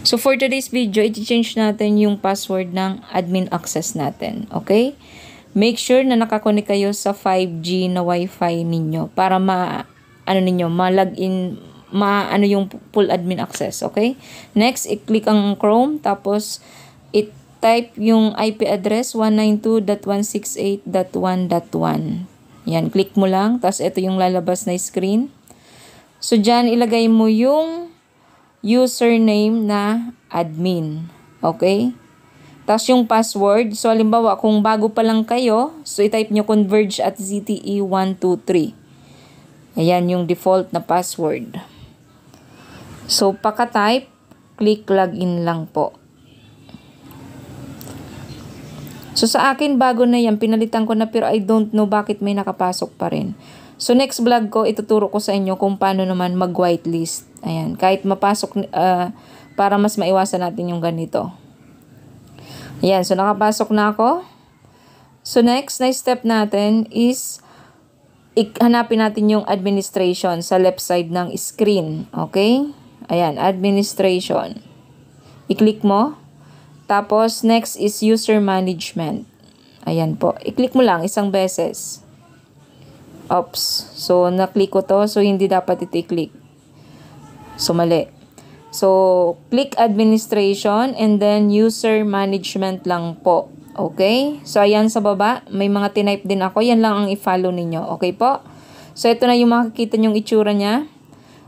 So for today's video, i-change natin yung password ng admin access natin. Okay? Make sure na nakakonek kayo sa 5G na Wi-Fi ninyo para ma ano ninyo, ma-login ma ano yung full admin access, okay? Next, i-click ang Chrome tapos i type yung IP address 192.168.1.1. Yan, click mo lang. Tapos, ito yung lalabas na screen. So, dyan, ilagay mo yung username na admin. Okay? Tapos yung password, so halimbawa kung bago pa lang kayo, so itype nyo converge at ZTE123. Ayan yung default na password. So pakatype, click login lang po. So sa akin bago na yan, pinalitan ko na pero I don't know bakit may nakapasok pa rin. So next vlog ko, ituturo ko sa inyo kung paano naman mag-whitelist. Ayan, kahit mapasok, uh, para mas maiwasan natin yung ganito. Ayan, so nakapasok na ako. So next na step natin is hanapin natin yung administration sa left side ng screen. Okay? Ayan, administration. I-click mo. Tapos next is user management. Ayan po. I-click mo lang isang beses. Oops. So, na-click ko to. So, hindi dapat ito i-click. So, mali. So, click administration and then user management lang po. Okay? So, ayan sa baba. May mga tinype din ako. Yan lang ang i-follow ninyo. Okay po? So, ito na yung makikita nyong itsura niya.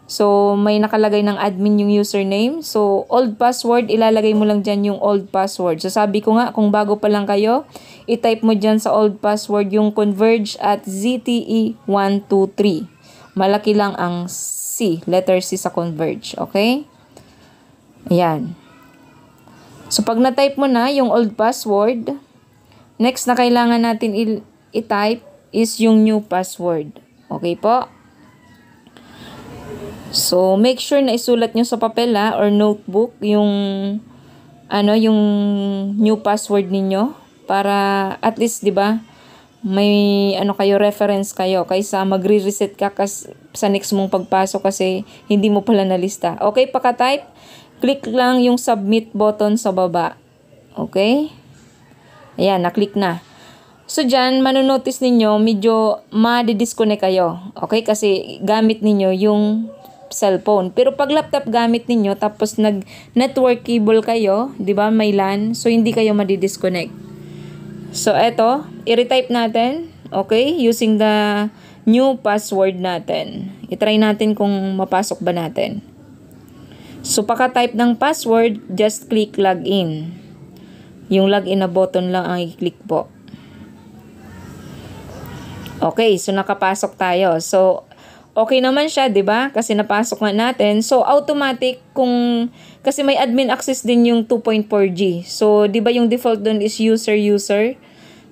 So, may nakalagay ng admin yung username. So, old password, ilalagay mo lang dyan yung old password. So, sabi ko nga, kung bago pa lang kayo, i-type mo dyan sa old password yung converge at ZTE123. Malaki lang ang C, letter C sa converge. Okay? Ayan. So, pag na-type mo na yung old password, next na kailangan natin i-type is yung new password. Okay po? So, make sure na isulat nyo sa papel ha, or notebook yung ano yung new password ninyo para at least 'di ba? May ano kayo reference kayo kaysa magre-reset ka kas, sa next mong pagpasok kasi hindi mo pala nalista. Okay, paka-type. Click lang yung submit button sa baba. Okay? Ayan, na-click na. So, dyan, manonotice ninyo, medyo ma-disconnect kayo. Okay? Kasi gamit ninyo yung cellphone. Pero pag laptop gamit ninyo, tapos nag-network cable kayo, di ba, may LAN, so hindi kayo ma-disconnect. So, eto, i-retype natin, okay, using the new password natin. I-try natin kung mapasok ba natin. So, pagka-type ng password, just click login. Yung login na button lang ang i-click po. Okay, so nakapasok tayo. So, okay naman siya, 'di ba? Kasi napasok na natin. So automatic kung kasi may admin access din yung 2.4G. So 'di ba yung default doon is user user.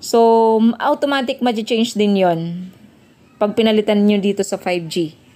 So automatic ma-change din 'yon pag pinalitan niyo dito sa 5G.